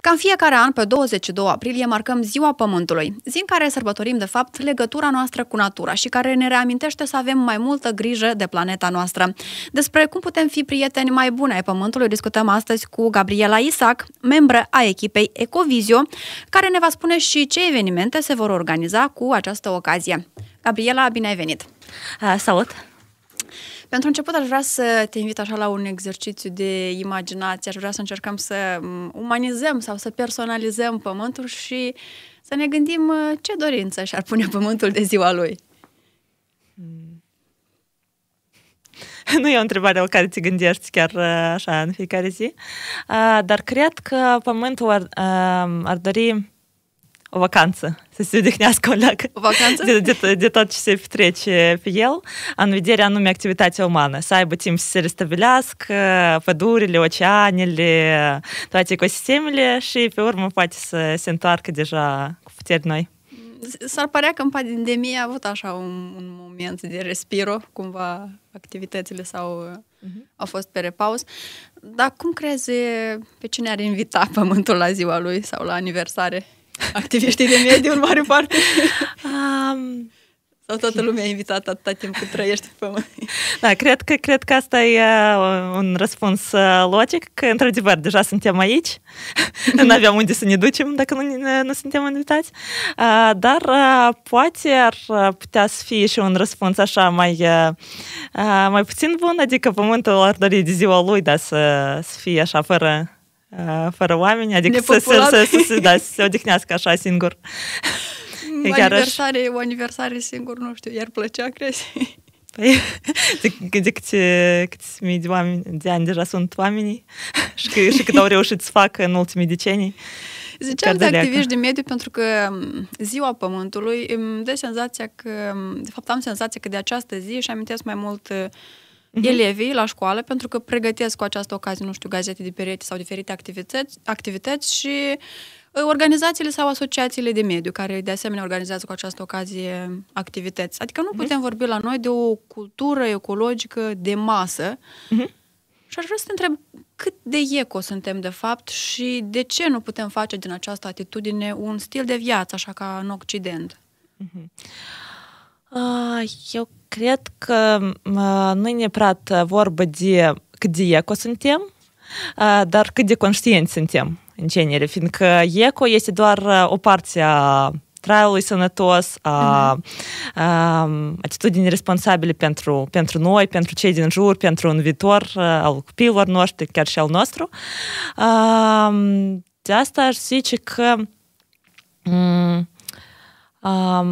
Ca fiecare an, pe 22 aprilie, marcăm Ziua Pământului, zi în care sărbătorim, de fapt, legătura noastră cu natura și care ne reamintește să avem mai multă grijă de planeta noastră. Despre cum putem fi prieteni mai buni ai Pământului, discutăm astăzi cu Gabriela Isac, membră a echipei Ecovizio, care ne va spune și ce evenimente se vor organiza cu această ocazie. Gabriela, bine ai venit! Uh, salut! Pentru început aș vrea să te invit așa la un exercițiu de imaginație, aș vrea să încercăm să umanizăm sau să personalizăm pământul și să ne gândim uh, ce dorință și-ar pune pământul de ziua lui. Hmm. Nu e o întrebare o care ți gândești chiar uh, așa în fiecare zi, uh, dar cred că pământul ar, ar dori o vacanță, să se odihnească o leacă. O vacanță? De, de, de tot ce se petrece pe el, în vederea anume activitatea umană. Să aibă timp să se restabilească, pădurile, oceanele, toate ecosistemele și pe urmă poate să se întoarcă deja cu puteri noi. S-ar părea că în pandemie a avut așa un, un moment de respiro, cumva activitățile sau uh-huh. au fost pe repaus. Dar cum crezi pe cine ar invita pământul la ziua lui sau la aniversare? activiștii de mediu în mare parte? Um, sau toată lumea e invitată atâta timp cât trăiești pe pământ. Da, cred că, cred că asta e uh, un răspuns uh, logic, că într-adevăr deja suntem aici, nu avem unde să ne ducem dacă nu, nu suntem invitați, uh, dar poate ar putea să fie și un răspuns așa mai, mai puțin bun, adică pământul ar dori de ziua lui, dar să, să fie așa fără fără oameni, adică să, să, să, să, să, da, să se odihnească așa singur. Aniversare, o aniversare singur, nu știu, iar plăcea, crezi? Păi, de, de câte, câți mii de, oameni, de ani deja sunt oamenii și, că, și cât au reușit să facă în ultimii decenii. Ziceam de activiști de mediu pentru că ziua Pământului îmi dă senzația că, de fapt am senzația că de această zi și amintesc mai mult uh, uh-huh. elevii la școală, pentru că pregătesc cu această ocazie, nu știu, gazete de perete sau diferite activități, activități și ă, organizațiile sau asociațiile de mediu, care de asemenea organizează cu această ocazie activități. Adică nu uh-huh. putem vorbi la noi de o cultură ecologică de masă. Uh-huh. Și aș vrea să te întreb cât de eco suntem de fapt și de ce nu putem face din această atitudine un stil de viață, așa ca în Occident? Uh-huh. Eu Cred că nu e neapărat vorba de cât de eco suntem, dar cât de conștienți suntem, în genere, fiindcă eco este doar o parte a traiului sănătos, a, mhm. a, atitudini responsabile pentru, pentru noi, pentru cei din jur, pentru un viitor al copiilor noștri, chiar și al nostru. A, de asta aș zice că a,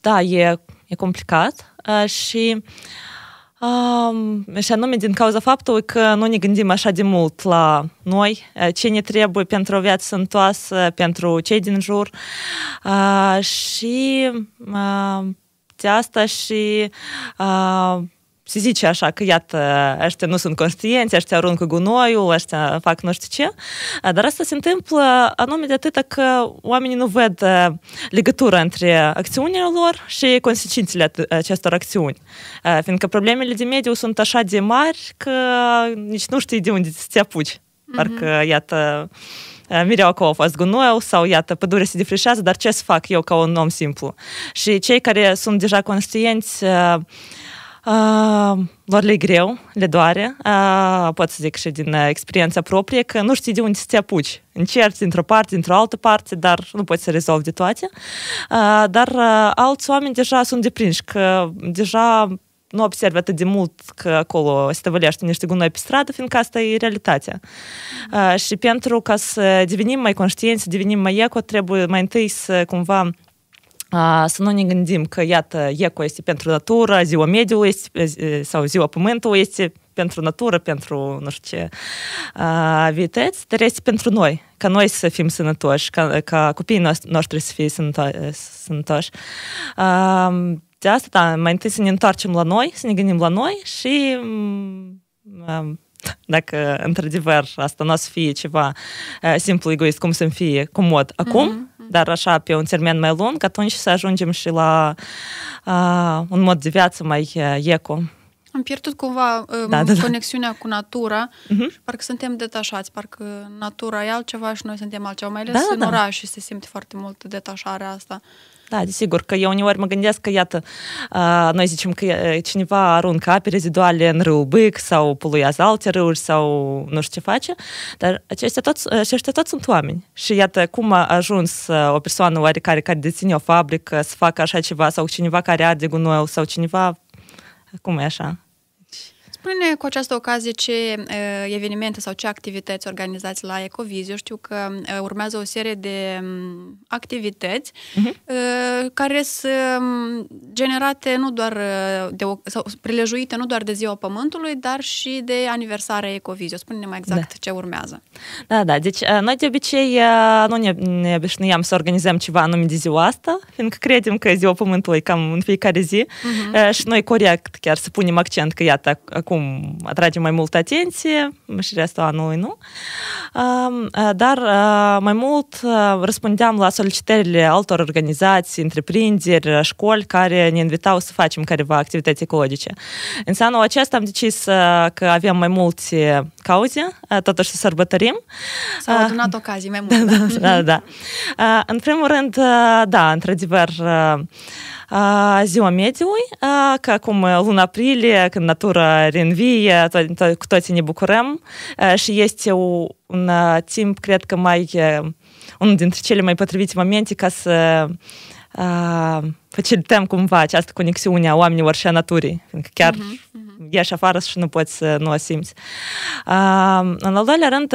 da, e, e complicat, și și anume din cauza faptului că nu ne gândim așa de mult la noi, ce ne trebuie pentru o viață sănătoasă, pentru cei din jur și de asta și se zice așa că, iată, ăștia nu sunt conștienți, ăștia aruncă gunoiul, ăștia fac nu știu ce, dar asta se întâmplă anume de atât că oamenii nu ved legătura între acțiunile lor și consecințele acestor acțiuni. Fiindcă problemele de mediu sunt așa de mari că nici nu știi de unde să te apuci. Mm-hmm. iată, mereu că au fost gunoiul sau, iată, pădurea se defrișează, dar ce să fac eu ca un om simplu? Și cei care sunt deja conștienți Uh, lor le greu, le doare. a, pot să zic și din experiența proprie că nu știi de unde să te apuci. Încerci dintr-o parte, dintr-o altă parte, dar nu poți să rezolvi de toate. A, dar a, alți oameni deja sunt deprinși, că deja nu observi atât de mult că acolo se tăvălește niște gunoi pe stradă, fiindcă asta e realitatea. Uh, și pentru ca să devenim mai conștienți, să devenim mai eco, trebuie mai întâi să cumva să nu ne gândim că, iată, eco este pentru natură, ziua mediului este, sau ziua pământului este pentru natură, pentru, nu știu ce, vieteți, dar este pentru noi, ca noi să fim sănătoși, ca, ca copiii noștri să fie sănătoși. De asta, da, mai întâi să ne întoarcem la noi, să ne gândim la noi și dacă, într-adevăr, asta nu o să fie ceva simplu egoist, cum să-mi fie comod acum, mm-hmm dar așa pe un termen mai lung, atunci să ajungem și la uh, un mod de viață mai eco. Am pierdut cumva da, um, da, da, conexiunea cu natura uh-huh. Mhm. și parcă suntem detașați, parcă natura e altceva și noi suntem altceva, mai ales da, în da. oraș și se simte foarte mult detașarea asta. Da, desigur, că eu uneori mă gândesc că, iată, noi zicem că cineva aruncă ape reziduale în râul Bâc sau poluează alte râuri sau nu știu ce face, dar aceștia toți, aceștia toți sunt oameni. Și iată cum a ajuns o persoană oarecare care deține o fabrică să facă așa ceva sau cineva care arde gunoiul sau cineva, cum e așa, Spune cu această ocazie ce evenimente sau ce activități organizați la Ecoviz. știu că urmează o serie de activități uh-huh. care sunt generate nu doar de, sau prelejuite nu doar de Ziua Pământului, dar și de aniversarea Ecovizio. Spune-ne mai exact da. ce urmează. Da, da. Deci noi de obicei nu ne, ne obișnuiam să organizăm ceva anume de ziua asta, fiindcă credem că Ziua Pământului cam în fiecare zi uh-huh. și noi corect chiar să punem accent că iată oricum atrage mai mult atenție și restul anului nu. Dar mai mult răspundeam la solicitările altor organizații, întreprinderi, școli care ne invitau să facem careva activități ecologice. În anul acesta am decis că avem mai multe cauze, totuși să sărbătorim. S-au adunat ocazii mai mult. da, da, da. În primul rând, da, într-adevăr, ziua mediului, că acum luna aprilie, când natura reînvie, cu toții ne bucurăm și este un timp, cred că mai, unul dintre cele mai potrivite momente ca să facilităm cumva această conexiune a oamenilor și a naturii, fiindcă chiar uh-huh, uh-huh. ieși afară și nu poți să nu o simți. În al doilea rând,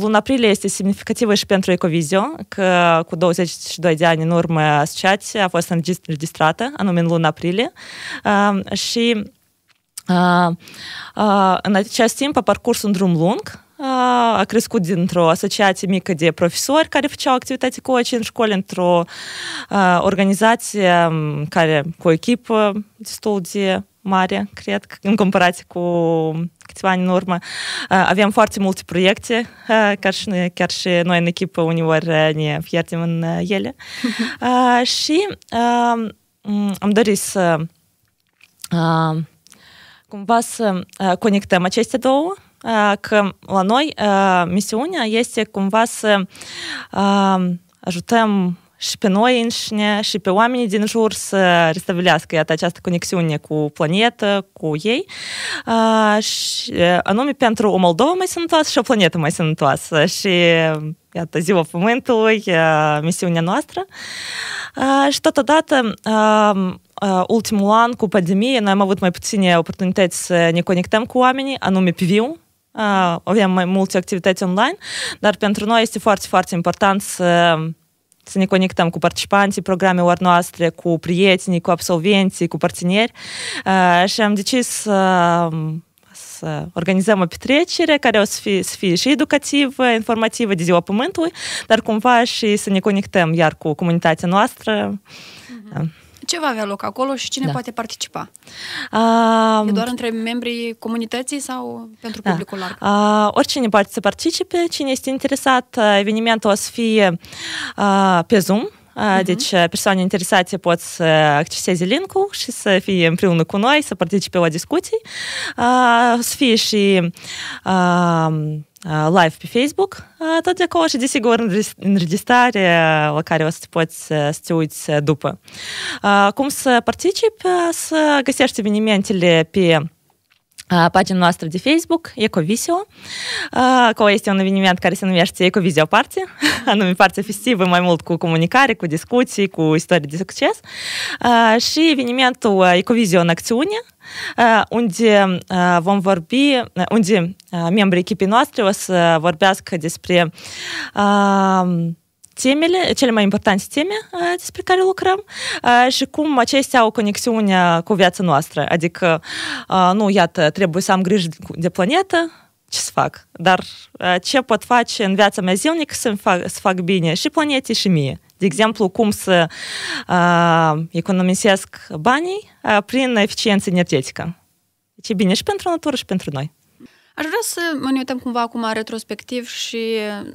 Luna aprilie este semnificativă și pentru Ecovision, că cu 22 de ani în urmă asociația a fost înregistrată, anume în luna aprilie. Și în acest timp a parcurs un drum lung, a crescut dintr-o asociație mică de profesori care făceau activități coaching în școli, într-o organizație care cu o echipă destul de mare, cred, în comparație cu câțiva ani în urmă. Uh, avem foarte multe proiecte, uh, chiar și, chiar și noi în echipă uneori uh, ne pierdem în ele. și am dorit să cumva să conectăm aceste două, că la noi misiunea este cumva să ajutăm și pe noi înșine și pe oamenii din jur să restabilească iată această conexiune cu planetă, cu ei, uh, și, anume pentru o Moldova mai sănătoasă și o planetă mai sănătoasă și iată ziua Pământului, uh, misiunea noastră. Uh, și totodată uh, ultimul an cu pandemie noi am avut mai puține oportunități să ne conectăm cu oamenii, anume pe viu, avem mai multe activități online, dar pentru noi este foarte, foarte important să să ne conectăm cu participanții programelor noastre, cu prietenii, cu absolvenții, cu parteneri uh, și am decis să să organizăm o petrecere care o să fie, să fie și educativă, informativă de ziua Pământului, dar cumva și să ne conectăm iar cu comunitatea noastră. Uh-huh ce va avea loc acolo și cine da. poate participa? Uh, e doar între membrii comunității sau pentru da. publicul larg? Uh, oricine poate să participe, cine este interesat, evenimentul o să fie uh, pe Zoom, Uh-huh. Deci persoane interesate pot să acceseze linkul și să fie împreună cu noi, să participe la discuții. Uh, să fie și uh, live pe Facebook, tot de acolo și desigur înregistrare la care o să te poți să te uiți după. Cum să participi? Să găsești evenimentele pe pagina noastră de Facebook, Ecovisio. Acolo este un eveniment care se numește Ecovisio Party, anume partea festivă, mai mult cu comunicare, cu discuții, cu istorie de succes. Și evenimentul Ecovisio în acțiune, unde э, э, vom vorbi, unde э, membrii echipei noastre o să vorbească despre temele, cele mai importante teme despre care lucrăm și cum acestea au conexiune cu viața noastră. Adică, nu, iată, trebuie să am grijă de planetă, ce să fac, dar uh, ce pot face în viața mea zilnică să fac, să fac bine și planetii și mie. De exemplu, cum să uh, economisesc banii uh, prin eficiență energetică. Deci e bine și pentru natură și pentru noi. Aș vrea să ne uităm cumva acum retrospectiv și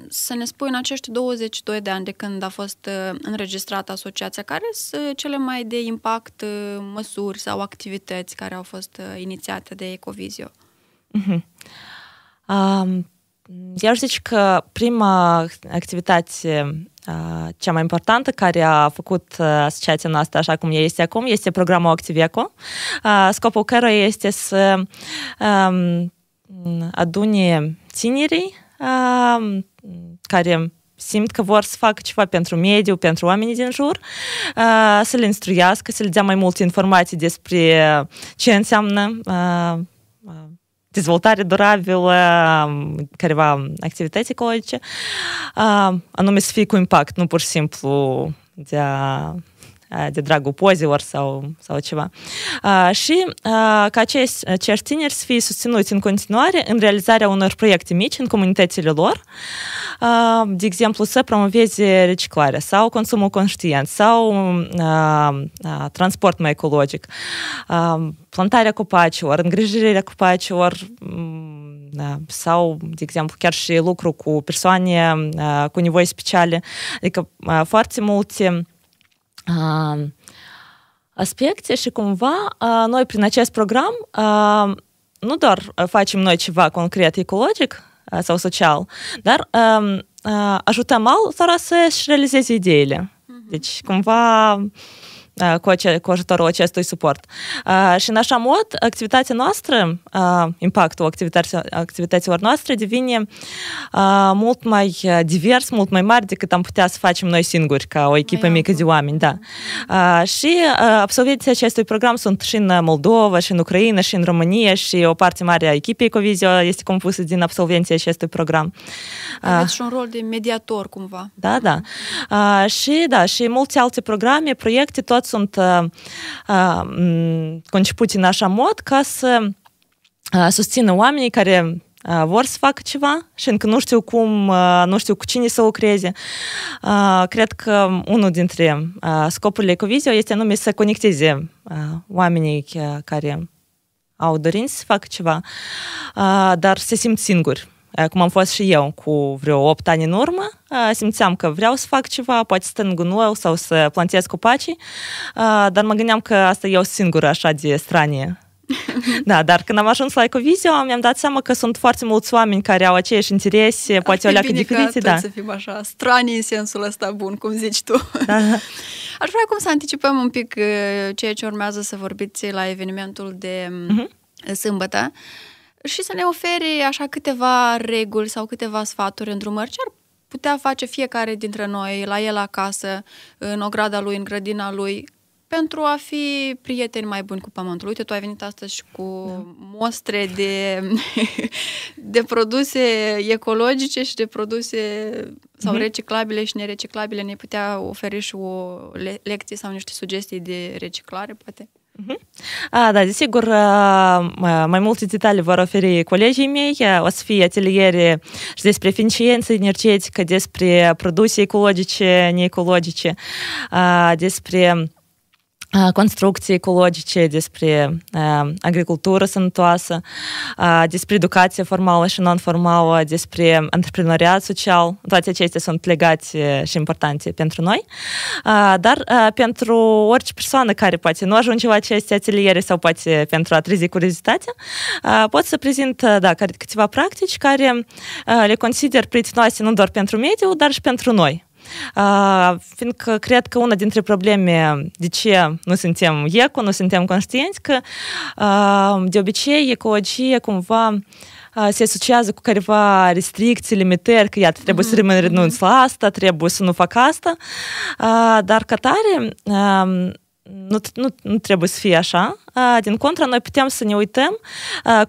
să ne spui în acești 22 de ani de când a fost uh, înregistrată asociația, care sunt cele mai de impact uh, măsuri sau activități care au fost inițiate de Ecovizio? Uh-huh. Eu aș zice că prima activitate cea mai importantă care a făcut asociația noastră așa cum este acum este programul Activeco, scopul căruia este să adune tinerii care simt că vor să facă ceva pentru mediu, pentru oamenii din jur, să le instruiască, să le dea mai multe informații despre ce înseamnă dezvoltare durabilă, careva activități ecologice, anume să fie cu impact, nu pur și simplu de a de dragul pozilor sau, sau ceva. Și ca acești, acești tineri să fie susținuți în continuare în realizarea unor proiecte mici în comunitățile lor, de exemplu să promoveze reciclarea sau consumul conștient sau transport mai ecologic, plantarea copacilor, îngrijirea copacilor, da, sau, de exemplu, chiar și lucru cu persoane cu nevoi speciale. Adică foarte multe aspecte și cumva noi prin acest program nu doar facem noi ceva concret ecologic sau social, dar ajutăm altora să-și realizeze ideile. Deci cumva cu, ace- cu ajutorul acestui suport. Și în așa mod, activitatea noastră, impactul activității, activităților noastre devine mult mai divers, mult mai mare decât am putea să facem noi singuri, ca o echipă mai mică de oameni. Da. Și absolvenții acestui program sunt și în Moldova, și în Ucraina, și în România, și o parte mare a echipei Covizio este compusă din absolvenții acestui program. Aveți și un rol de mediator, cumva. Da, da. Și, da, și multe alte programe, proiecte, tot sunt uh, uh, concepute în așa mod ca să uh, susțină oamenii care vor să facă ceva și încă nu știu cum, nu știu cu cine să lucreze. Cred că unul dintre scopurile Ecovizio este anume să conecteze oamenii care au dorință să facă ceva, dar se simt singuri Э, cum am fost și eu cu vreo 8 ani în urmă, э, simțeam că vreau să fac ceva, poate să în gunoiul sau să plantez copacii, э, dar mă gândeam că asta eu singură așa de stranie. Da, dar când am ajuns la Ecovizio, mi-am dat seama că sunt foarte mulți oameni care au aceiași interese, Ar poate o leacă diferite, da. să fim așa, strani în sensul ăsta bun, cum zici tu. Da. da. Aș vrea acum să anticipăm un pic eh, ceea ce urmează să vorbiți la evenimentul de uh-huh. sâmbătă și să ne ofere așa câteva reguli sau câteva sfaturi, în drumări ce ar putea face fiecare dintre noi la el acasă, în ograda lui, în grădina lui, pentru a fi prieteni mai buni cu pământul. Uite, tu ai venit astăzi cu da. mostre de, de produse ecologice și de produse sau mm-hmm. reciclabile și nereciclabile. Ne putea oferi și o lecție sau niște sugestii de reciclare, poate? A, da, desigur, mai multe detalii vor oferi colegii mei. O să fie ateliere și despre eficiență energetică, despre produse ecologice, neecologice, despre construcții ecologice, despre uh, agricultură sănătoasă, uh, despre educație formală și non-formală, despre antreprenoriat social. Toate acestea sunt legate și importante pentru noi. Uh, dar uh, pentru orice persoană care poate nu ajunge la aceste ateliere sau poate pentru a trezi curiozitatea, uh, pot să prezint uh, da, câteva practici care uh, le consider prietenoase nu doar pentru mediu, dar și pentru noi fiindcă cred că una dintre probleme de ce nu suntem eco, nu suntem conștienți că de obicei ecologie cumva se asociază cu careva restricții, limitări, că iată, trebuie mm-hmm. să rămân renunț la asta, trebuie să nu fac asta, dar ca tare nu, nu, nu trebuie să fie așa. Din contră, noi putem să ne uităm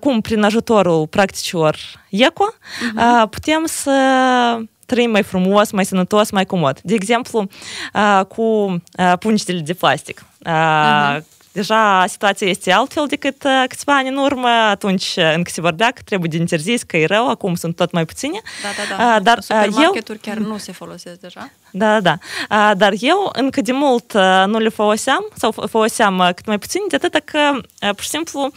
cum, prin ajutorul practicilor ECO, uh-huh. putem să trăim mai frumos, mai sănătos, mai comod. De exemplu, cu pungitele de plastic. Uh-huh deja situația este altfel decât uh, câțiva ani în urmă, atunci uh, încă se vorbea că trebuie din interzis, că e rău, acum sunt tot mai puține. Da, da, da. Uh, dar Supermarketuri eu... chiar nu se folosesc deja. Da, da, da. Dar eu încă de mult nu le foloseam sau foloseam cât mai puțin, de atât că pur și simplu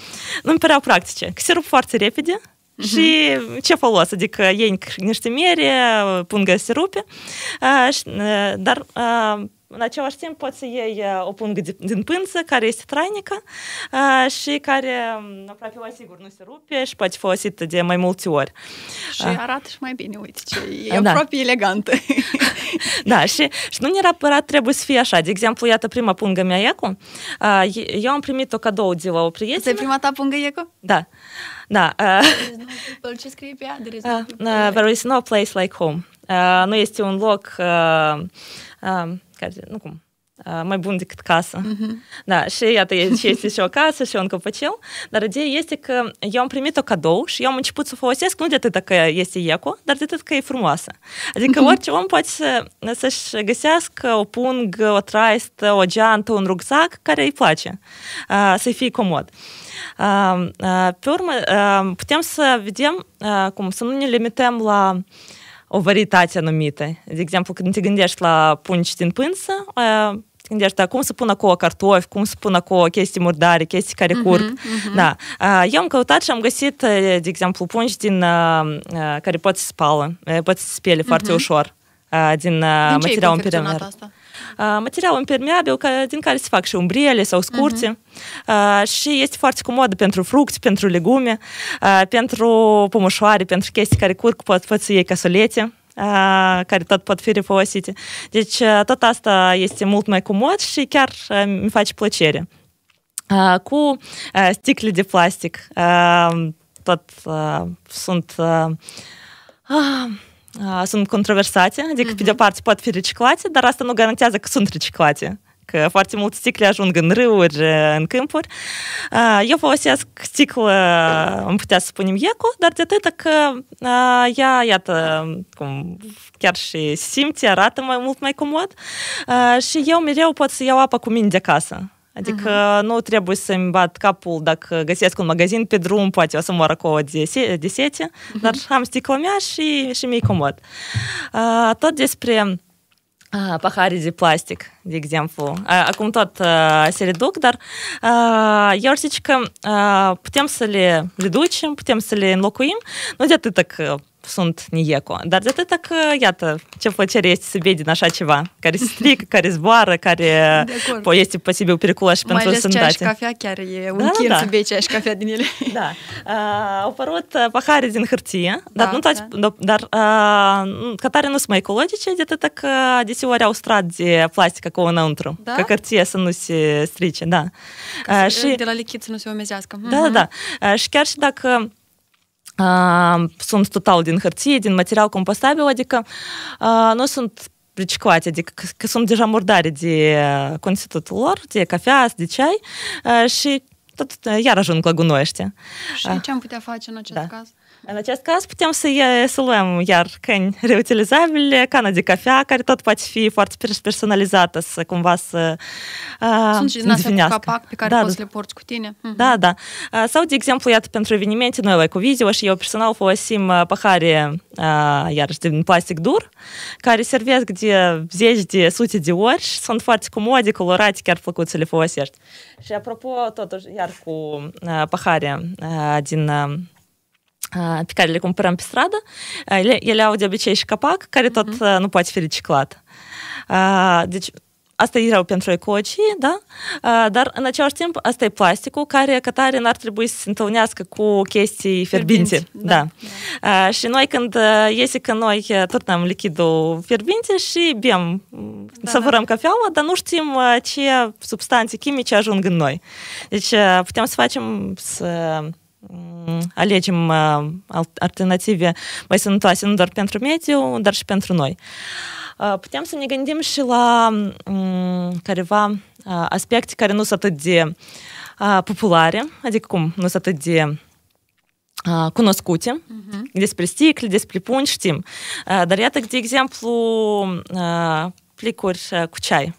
nu-mi păreau practice, că se rup foarte repede, Mm-hmm. Și ce folos? Adică ei niște mere, pungă se rupe, dar în același timp poți să iei uh, o pungă din pânză care este trainică uh, și care um, aproape la sigur nu se rupe și poate fi folosită de mai multe ori. Și uh. arată și mai bine, uite ce e da. aproape elegantă. da, și, și nu neapărat trebuie să fie așa. De exemplu, iată prima pungă mea Eco. Eu am primit-o cadou de la o prietenă. Este prima ta pungă Eco? Da. Da. ce scrie pe ea? Păi, there is no, there is no place like home. Uh, nu este un loc uh, uh, care, nu cum, mai bun decât casă. Uh-huh. Da, și iată, și este și o casă și un copacel, dar ideea este că eu am primit-o cadou și eu am început să o folosesc nu de atât că este eco, dar de atât că e frumoasă. Adică uh-huh. orice om poate să, să-și găsească o pung, o traistă, o geantă, un rucsac care îi place, uh, să fie comod. Uh, uh, pe urmă, uh, putem să vedem uh, cum să nu ne limităm la uh, o varietate anumită. De exemplu, când te gândești la pungi din pânză, ă, te gândești, da, cum să pun acolo cartofi, cum să pun acolo chestii murdare, chestii care mhm, curg. Uh-huh, uh-huh. Da. Ă, eu am căutat și am găsit, ă, de exemplu, pungi din, care pot să spală, pot să spele uh-huh. foarte ușor din, din materialul în asta? Uh, material impermeabil ca, din care se fac și umbrele sau scurte mhm. uh-huh. și este foarte comodă pentru fructe, pentru legume, uh, pentru pumușoare, pentru chestii care curg, pot, pot să iei casolete uh, care tot pot fi refolosite. Deci tot asta este mult mai comod și chiar mi face plăcere. Cu sticle de plastic tot sunt ah, sunt controversate, adică uh-huh. pe de-o parte pot fi reciclate, dar asta nu garantează că sunt reciclate că foarte multe sticle ajung în râuri, în câmpuri. Eu folosesc sticlă, am putea să spunem eco, dar de atât că ea, iată, cum chiar și simți, arată mai mult mai comod și eu mereu pot să iau apă cu mine de acasă. Adică uh-huh. nu trebuie să-mi bat capul dacă găsesc un magazin pe drum, poate o să mor acolo de, se- de sete, uh-huh. dar am sticla mea și, și mi-e comod. Uh, tot despre uh, pahare de plastic, de exemplu. Uh, acum tot uh, se reduc, dar uh, eu zic că uh, putem să le reducem, putem să le înlocuim, nu de atât că sunt Nieco. Dar de atâta că, iată, ce plăcere este să vezi din așa ceva, care se strică, care zboară, care po- este posibil periculos și pentru sănătate. Mai ales cafea chiar e un da, chin da. să bei ceași cafea din ele. Da. Uh, au apărut uh, pahare din hârtie, da, da. dar, nu toate, da. dar uh, ca tare nu sunt mai ecologice, de atâta că deseori au strat de plastic acolo înăuntru, da? ca hârtie să nu se strice, da. uh, și, de la lichid să nu se omezească. Da, uh-huh. da, mhm. da. Uh, și chiar și dacă sunt total din hârtie, din material compostabil, adică nu sunt reciclate, adică că sunt deja murdare de conținutul lor, de cafea, de ceai și tot iar ajung la gunoi ăștia. Și ce am putea face în acest da. caz? Aceast caz putem să să luăm iar căni reutilizabile, cană de cafea, care tot poate fi foarte personalizată, să cumva să uh, Sunt și din asta cu capac pe care da, poți să le porți cu tine. Uh-huh. Da, da. Uh, sau, de exemplu, iată, pentru evenimente, noi cu video și eu personal folosim uh, pahare, uh, iarăși, din plastic dur, care servesc de zeci de sute de ori și sunt foarte comode, colorate, chiar plăcut să le folosești. Și apropo, totuși, iar cu uh, pahare uh, din uh, pe care le cumpărăm pe stradă, ele, ele au de obicei și capac, care tot uh-huh. nu poate fi reciclat. Deci, asta e rău pentru ecologie, da? Dar, în același timp, asta e plasticul care, ca tare, n-ar trebui să se întâlnească cu chestii fierbinte. da. da. da. Și noi, când iese că noi turnăm lichidul fierbinte și bem, da, savurăm da. cafeaua, dar nu știm ce substanțe chimice ajung în noi. Deci, putem să facem să alegem alternative mai sănătoase nu doar pentru mediu, dar și pentru noi. Putem să ne gândim și la careva aspecte care nu sunt atât de populare, adică cum, nu sunt atât de cunoscute, uh-huh. despre sticle, despre pungi știm. Dar iată, de exemplu, plicuri cu ceai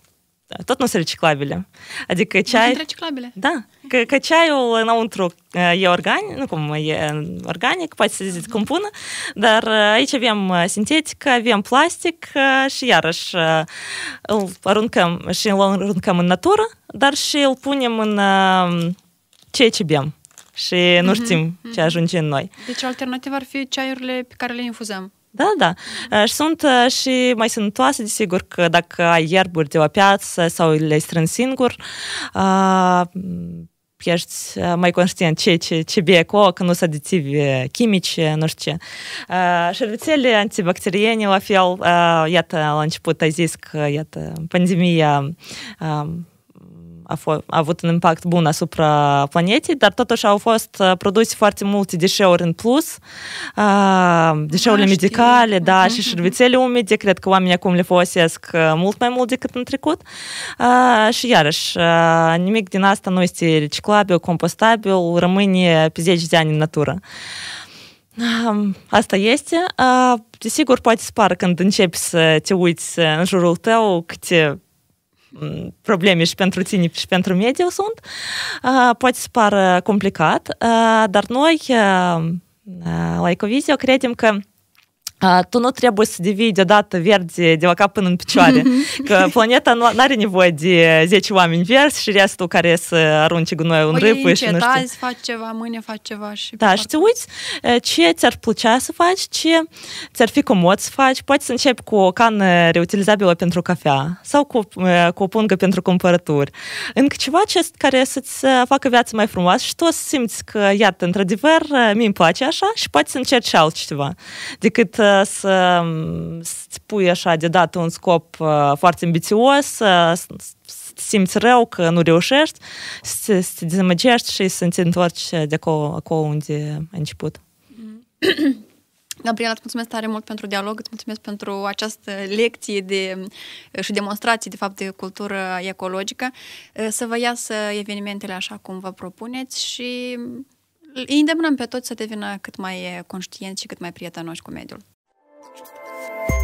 tot nu sunt reciclabile. Adică ceai... Nu sunt reciclabile? Da. Că, că ceaiul înăuntru uh, e organic, nu cum e organic, poate să mhm. cum pună, dar uh, aici avem uh, sintetică, avem plastic și iarăși îl aruncăm și îl aruncăm în natură, dar și îl punem în ceea ce bem și mhm. nu știm mm-hmm. ce ajunge în noi. Deci alternativa ar fi ceaiurile pe care le infuzăm. Da, da. Și sunt uh, și mai sănătoase, desigur, că dacă ai ierburi de o piață sau le strâng singur, uh, ești uh, mai conștient ce, ce, ce bei acolo, că nu sunt aditivi chimice, nu știu ce. Șervețele antibacteriene, la fel, iată, la început ai zis că, iată, pandemia um, a, f- a avut un impact bun asupra planetei, dar totuși au fost uh, produse foarte multe deșeuri în plus, uh, deșeurile da, medicale, da, mhm, și mhm. șervețele umede, cred că oamenii acum le folosesc uh, mult mai mult decât în trecut. Și iarăși, nimic din asta nu este reciclabil, compostabil, rămâne pe 10 de ani în natură. Um, asta este. Desigur, poate spar când începi să te uiți în jurul tău câte probleme și pentru tine și pentru mediu sunt. Poate să pară complicat, dar noi la Ecovizio credem că tu nu trebuie să devii deodată verde de la cap până în picioare. Că planeta nu are nevoie de 10 oameni verzi și restul care să arunce gunoiul în râpă și nu știu. azi faci ceva, mâine faci ceva și... Da, și te uiți ce ți-ar plăcea să faci, ce ți-ar fi comod să faci. Poți să începi cu o cană reutilizabilă pentru cafea sau cu, cu o pungă pentru cumpărături. Încă ceva ce, care să-ți facă viața mai frumoasă și tu o să simți că, iată, într-adevăr, mi-mi place așa și poți să încerci altceva decât să, mm, să-ți pui așa deodată un scop uh, foarte ambițios, să, simți rău că nu reușești, să, să te dezamăgești și să te întorci de acolo, acolo unde ai început. Gabriela, îți mulțumesc tare mult pentru dialog, îți mulțumesc pentru această lecție de, și demonstrație, de fapt, de cultură ecologică. Uh, să vă iasă evenimentele așa cum vă propuneți și îi îndemnăm pe toți să devină cât mai conștienți și cât mai prietenoși cu mediul. Thank you.